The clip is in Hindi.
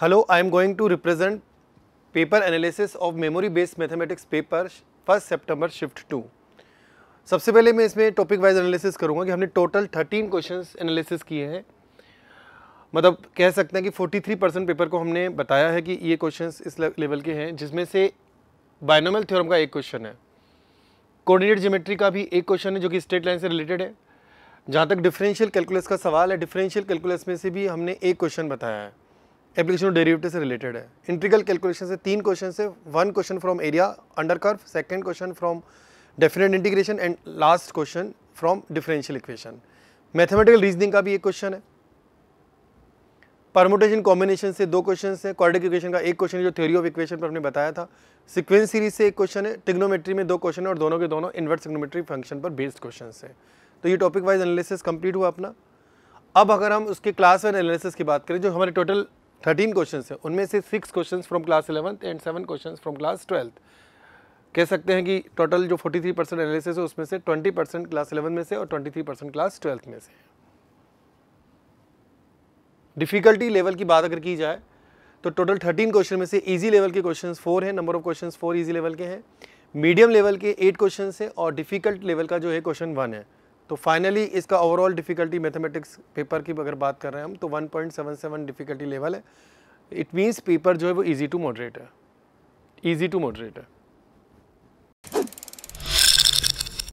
hello I am going to represent paper analysis of memory based mathematics paper first September shift two सबसे पहले मैं इसमें टॉपिक वाइज एनालिसिस करूँगा कि हमने टोटल थर्टीन क्वेश्चन एनालिसिस किए हैं मतलब कह सकते हैं कि फोर्टी थ्री परसेंट पेपर को हमने बताया है कि ये क्वेश्चन इस लेवल के हैं जिसमें से बायनोमल थ्योरम का एक क्वेश्चन है कोऑर्डिनेट ज्योमेट्री का भी एक क्वेश्चन है जो कि स्ट्रेट लाइन से रिलेटेड है जहाँ तक डिफरेंशियल कैलकुलस का सवाल है डिफरेंशियल कैलकुलस में से भी हमने एक क्वेश्चन बताया है एप्लीकेशन ऑफ डेरिवेटिव से रिलेटेड है इंट्रिकल कैलकुलेशन से तीन क्वेश्चन से one question from area under curve second question from definite integration and last question from differential equation mathematical reasoning का भी एक क्वेश्चन है परमोटेशन कॉम्बिनेशन से दो क्वेश्चन है क्वाड्रेटिक इक्वेशन का एक क्वेश्चन जो थ्योरी ऑफ इक्वेशन पर हमने बताया था सिक्वेंस सीरीज से एक क्वेश्चन है टिग्नोमेट्री में दो क्वेश्चन है और दोनों के दोनों इन्वर्ट सिग्नोमेट्री फंक्शन पर बेस्ड क्वेश्चन है तो ये टॉपिक वाइज एनालिसिस कंप्लीट हुआ अपना अब अगर हम उसके क्लास वाइज एनालिसिस की बात करें जो हमारे टोटल थर्टीन क्वेश्चन है उनमें से six question from class eleventh and seven question from class twelfth कह सकते हैं कि टोटल जो 43 परसेंट एनालिसिस है उसमें से 20 परसेंट क्लास इलेवन में से और 23 परसेंट क्लास ट्वेल्थ में से डिफ़िकल्टी लेवल की बात अगर की जाए तो टोटल 13 क्वेश्चन में से इजी लेवल के क्वेश्चन फोर हैं number of question four easy level के हैं मीडियम लेवल के एट क्वेश्चन हैं और डिफ़िकल्ट लेवल का जो है क्वेश्चन वन है तो फाइनली इसका ओवरऑल डिफ़िकल्टी मैथमेटिक्स पेपर की अगर बात कर रहे हैं हम तो 1.77 डिफ़िकल्टी लेवल है इट मीन्स पेपर जो है वो ईजी टू मॉडरेट है ईजी टू मॉडरेट है